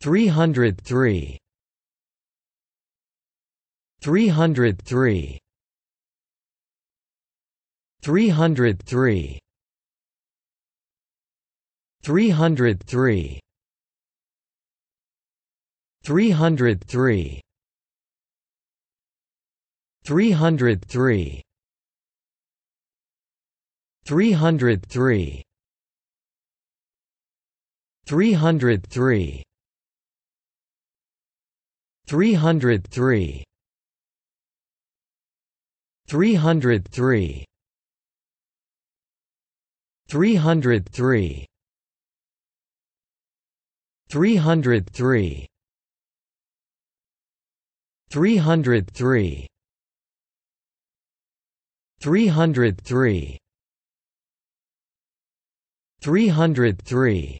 303 303 303 303 303 303 303 303 303 303 303 303 303 303 303